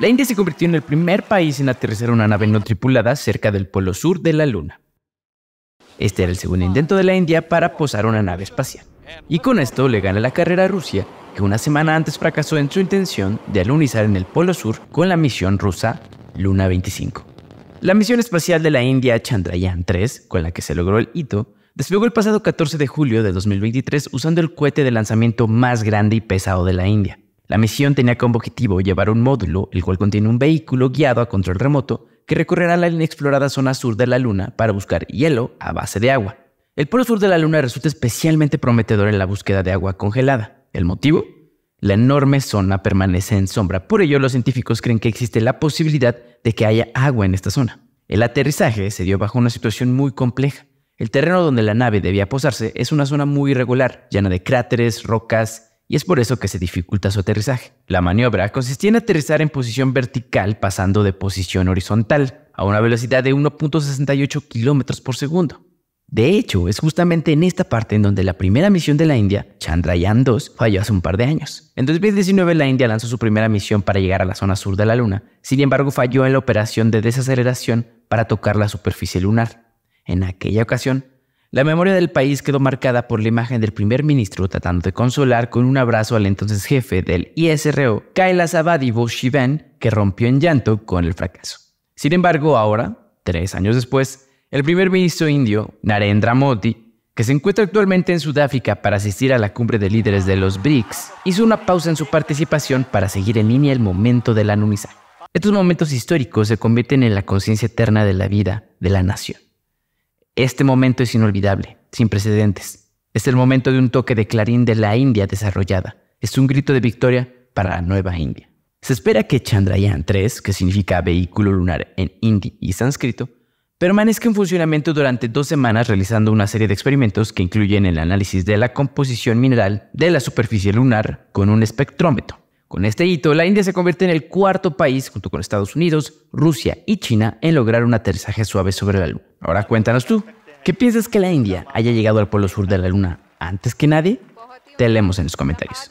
La India se convirtió en el primer país en aterrizar una nave no tripulada cerca del polo sur de la Luna. Este era el segundo intento de la India para posar una nave espacial. Y con esto le gana la carrera a Rusia, que una semana antes fracasó en su intención de alunizar en el Polo Sur con la misión rusa Luna 25. La misión espacial de la India Chandrayaan 3, con la que se logró el hito, despegó el pasado 14 de julio de 2023 usando el cohete de lanzamiento más grande y pesado de la India, la misión tenía como objetivo llevar un módulo, el cual contiene un vehículo guiado a control remoto, que recorrerá la inexplorada zona sur de la Luna para buscar hielo a base de agua. El polo sur de la Luna resulta especialmente prometedor en la búsqueda de agua congelada. ¿El motivo? La enorme zona permanece en sombra, por ello los científicos creen que existe la posibilidad de que haya agua en esta zona. El aterrizaje se dio bajo una situación muy compleja. El terreno donde la nave debía posarse es una zona muy irregular, llena de cráteres, rocas y es por eso que se dificulta su aterrizaje. La maniobra consistía en aterrizar en posición vertical pasando de posición horizontal a una velocidad de 1.68 km por segundo. De hecho, es justamente en esta parte en donde la primera misión de la India, Chandrayaan 2, falló hace un par de años. En 2019 la India lanzó su primera misión para llegar a la zona sur de la Luna, sin embargo falló en la operación de desaceleración para tocar la superficie lunar. En aquella ocasión, la memoria del país quedó marcada por la imagen del primer ministro tratando de consolar con un abrazo al entonces jefe del ISRO, Kaila Sabadi Shivan, que rompió en llanto con el fracaso. Sin embargo, ahora, tres años después, el primer ministro indio, Narendra Modi, que se encuentra actualmente en Sudáfrica para asistir a la cumbre de líderes de los BRICS, hizo una pausa en su participación para seguir en línea el momento del numisaje. Estos momentos históricos se convierten en la conciencia eterna de la vida de la nación. Este momento es inolvidable, sin precedentes. Es el momento de un toque de clarín de la India desarrollada. Es un grito de victoria para la nueva India. Se espera que Chandrayaan 3, que significa vehículo lunar en hindi y sánscrito, permanezca en funcionamiento durante dos semanas realizando una serie de experimentos que incluyen el análisis de la composición mineral de la superficie lunar con un espectrómetro. Con este hito, la India se convierte en el cuarto país, junto con Estados Unidos, Rusia y China, en lograr un aterrizaje suave sobre la Luna. Ahora cuéntanos tú, ¿qué piensas que la India haya llegado al polo sur de la Luna antes que nadie? Te leemos en los comentarios.